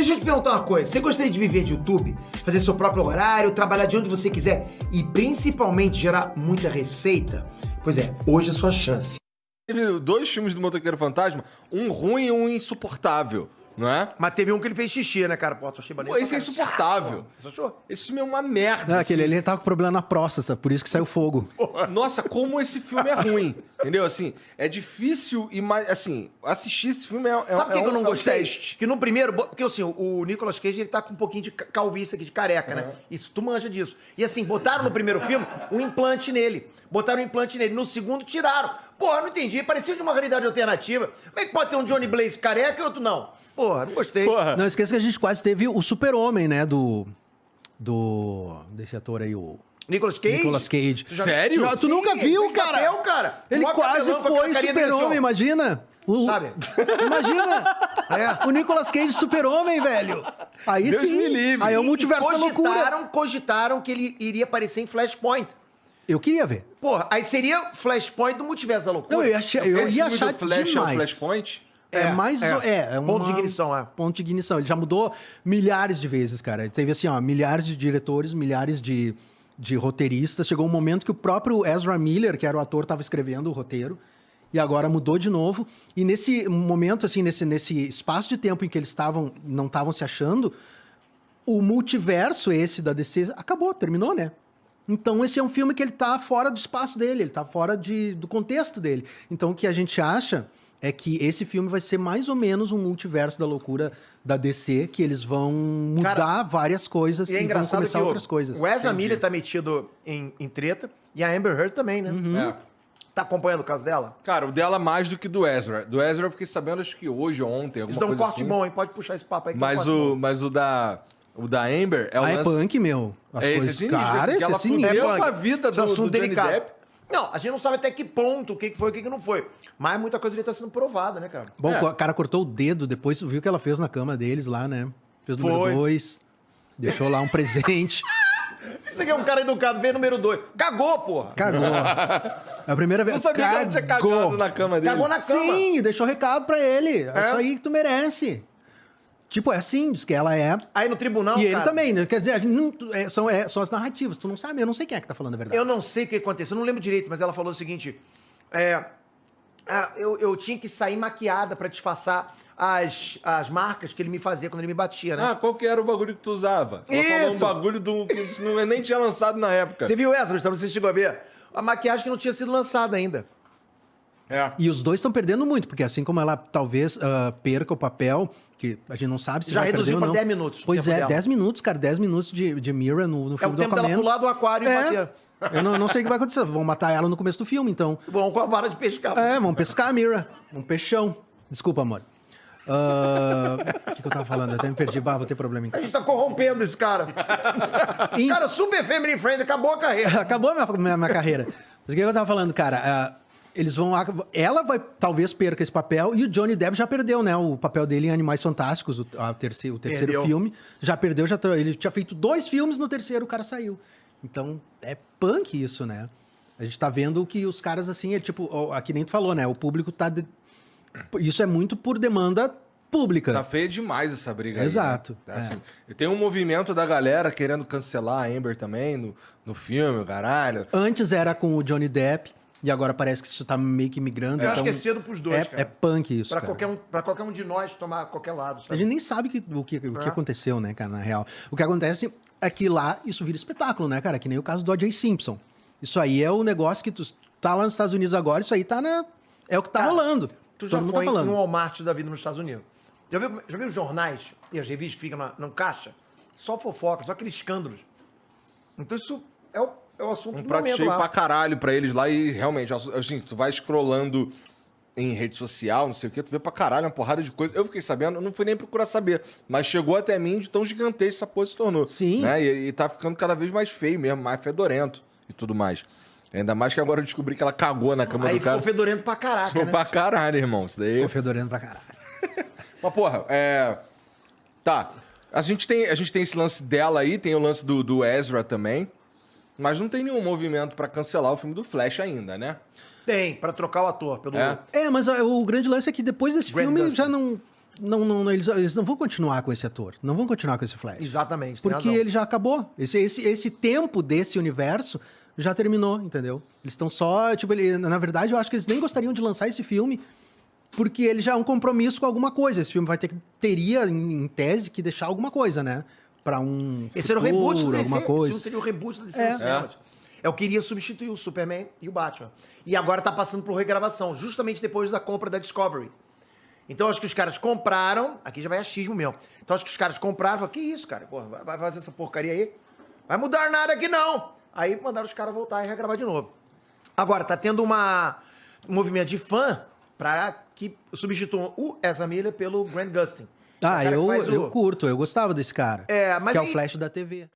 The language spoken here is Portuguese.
Deixa eu te perguntar uma coisa. Você gostaria de viver de YouTube? Fazer seu próprio horário, trabalhar de onde você quiser e principalmente gerar muita receita? Pois é, hoje é a sua chance. Teve dois filmes do Motoqueiro Fantasma, um ruim e um insuportável. Não é? Mas teve um que ele fez xixi, né, cara? Pô, tô achei Pô, esse é insuportável. Você achou? Esse filme é uma merda. Não, assim. aquele ele tava com problema na próstata, por isso que saiu fogo. Nossa, como esse filme é ruim. entendeu? Assim, é difícil e mais. Assim, assistir esse filme é. é Sabe o é que, um, eu não é gostei? um Que no primeiro. Porque assim, o Nicolas Cage ele tá com um pouquinho de calvície aqui, de careca, né? Isso, tu manja disso. E assim, botaram no primeiro filme um implante nele. Botaram um implante nele. No segundo, tiraram. Porra, não entendi. Parecia de uma realidade alternativa. Como é que pode ter um Johnny Blaze careca e outro não? Porra, não gostei. Porra. Não esqueça que a gente quase teve o super-homem, né? Do. Do. Desse ator aí, o. Nicolas Cage? Nicolas Cage. Sério? Já, tu Sim, nunca viu, cara? Papel, cara. Ele Mó quase foi assim, super-homem, imagina. O, Sabe? Imagina! É. O Nicolas Cage super-homem, velho! Aí Deus sim. Me livre. Aí é o multiverso e cogitaram, da loucura. Cogitaram que ele iria aparecer em Flashpoint. Eu queria ver. Porra, aí seria Flashpoint do multiverso da loucura. Não, eu, achei, eu, eu ia achar Flash é demais. É Flashpoint? É, é, mais. É, é, é ponto de ignição, é. Ponto de ignição. Ele já mudou milhares de vezes, cara. Teve assim, ó, milhares de diretores, milhares de, de roteiristas. Chegou um momento que o próprio Ezra Miller, que era o ator, estava escrevendo o roteiro. E agora mudou de novo. E nesse momento, assim, nesse, nesse espaço de tempo em que eles estavam, não estavam se achando, o multiverso esse da DC acabou, terminou, né? Então esse é um filme que ele tá fora do espaço dele, ele tá fora de, do contexto dele. Então o que a gente acha é que esse filme vai ser mais ou menos um multiverso da loucura da DC, que eles vão mudar Cara, várias coisas e, é e vão começar o, outras coisas. O Ezra Miller tá metido em, em, treta e a Amber Heard também, né? Uhum. É. Tá acompanhando o caso dela? Cara, o dela é mais do que do Ezra. Do Ezra eu fiquei sabendo, acho que hoje ou ontem, Eles dão um corte assim. bom, hein? Pode puxar esse papo aí. Mas, o, mas o da... O da Amber é o ah, é lance... é punk, meu. As é, coisas... esse é sinistro. Cara, esse, esse ela é sinistro. É punk. a vida é do, do Johnny Depp. Não, a gente não sabe até que ponto, o que foi, o que não foi. Mas muita coisa ali tá sendo provada, né, cara? Bom, é. o cara cortou o dedo, depois viu o que ela fez na cama deles lá, né? Fez o número 2, deixou lá um presente. Isso aqui é um cara educado, veio número 2. Cagou, porra! Cagou. É a primeira vez. Não sabia cagou. que ela tinha cagado na cama dele. Cagou na cama. Sim, deixou recado pra ele. É, é isso aí que tu merece. Tipo, é assim, diz que ela é. Aí no tribunal. E ele também, né? Quer dizer, a gente não, é, são, é, são as narrativas. Tu não sabe, eu não sei quem é que tá falando a verdade. Eu não sei o que aconteceu, eu não lembro direito, mas ela falou o seguinte: é, ah, eu, eu tinha que sair maquiada para disfarçar as, as marcas que ele me fazia quando ele me batia, né? Ah, qual que era o bagulho que tu usava? Ela Isso. falou um bagulho do, que não, é, nem tinha lançado na época. Você viu essa, Gustavo? Você chegou a ver? A maquiagem que não tinha sido lançada ainda. É. E os dois estão perdendo muito, porque assim como ela talvez uh, perca o papel, que a gente não sabe se já vai reduziu para 10 minutos. Pois é, 10 minutos, cara, 10 minutos de, de Mira no, no é filme É o tempo Aquaman. dela pular do aquário é. e bater. Eu não, não, sei o que vai acontecer. Vão matar ela no começo do filme, então. Vão com a vara de pescar. É, vão pescar a Mira. Um peixão. Desculpa, amor. Ah, o uh, que, que, eu tava falando? até me perdi. Bah, vou ter problema então. A gente tá corrompendo esse cara. In... Cara, super family friend. Acabou a carreira. acabou a minha, minha, minha carreira. Mas o que, que eu tava falando, cara? Uh, eles vão. Ela vai talvez perca esse papel e o Johnny Depp já perdeu, né? O papel dele em Animais Fantásticos, o, a terceiro, o terceiro perdeu. filme. Já perdeu, já ele tinha feito dois filmes, no terceiro o cara saiu. Então é punk isso, né? A gente tá vendo que os caras, assim, é tipo, aqui nem tu falou, né? O público tá. De... Isso é muito por demanda pública. Tá feio demais essa briga Exato. Aí, né? Tá é. assim, Tem um movimento da galera querendo cancelar a Amber também no, no filme, caralho. Antes era com o Johnny Depp. E agora parece que isso tá meio que migrando. Eu então acho que é cedo pros dois, é, cara. É punk isso, pra cara. Qualquer um, pra qualquer um de nós tomar qualquer lado, sabe? A gente nem sabe que, o, que, o que é. aconteceu, né, cara, na real. O que acontece é que lá isso vira espetáculo, né, cara? Que nem o caso do O.J. Simpson. Isso aí é o negócio que tu tá lá nos Estados Unidos agora, isso aí tá na... É o que tá cara, rolando. Tu já Todo tá foi tá no Walmart da vida nos Estados Unidos. Já viu, já viu os jornais e as revistas que ficam na, na caixa? Só fofoca, só aqueles escândalos. Então isso é o é o assunto um do prato momento cheio lá. pra caralho pra eles lá e realmente, assim, tu vai scrollando em rede social, não sei o que, tu vê pra caralho uma porrada de coisa. Eu fiquei sabendo, eu não fui nem procurar saber, mas chegou até mim de tão gigantesco essa porra se tornou. Sim. Né? E, e tá ficando cada vez mais feio mesmo, mais fedorento e tudo mais. Ainda mais que agora eu descobri que ela cagou na cama Aí do cara. Aí ficou fedorento pra caraca, Ficou né? pra caralho, irmão. Isso daí... Ficou fedorento pra caralho. mas, porra, é... Tá. A gente, tem, a gente tem esse lance dela aí, tem o lance do, do Ezra também. Mas não tem nenhum movimento para cancelar o filme do Flash ainda, né? Tem, para trocar o ator pelo. É, é mas a, é, o grande lance é que depois desse Grand filme Dustin. já não. Não, não, não eles, eles, não vão continuar com esse ator, não vão continuar com esse Flash. Exatamente. Porque razão. ele já acabou. Esse, esse, esse tempo desse universo já terminou, entendeu? Eles estão só. Tipo, ele, na verdade, eu acho que eles nem gostariam de lançar esse filme, porque ele já é um compromisso com alguma coisa. Esse filme vai ter que. Teria, em tese, que deixar alguma coisa, né? para um. Esse futuro, era o reboot do DC. Alguma coisa. Isso seria o reboot do DC. É. é. Eu queria substituir o Superman e o Batman. E agora tá passando por regravação, justamente depois da compra da Discovery. Então acho que os caras compraram. Aqui já vai achismo mesmo. Então acho que os caras compraram. Falaram, que isso, cara? Porra, vai fazer essa porcaria aí? Vai mudar nada aqui não! Aí mandaram os caras voltar e regravar de novo. Agora, tá tendo uma, um movimento de fã para que substituam o Ezra Miller pelo Grant Gustin. Ah, eu, o... eu curto, eu gostava desse cara. É, mas que aí... é o Flash da TV.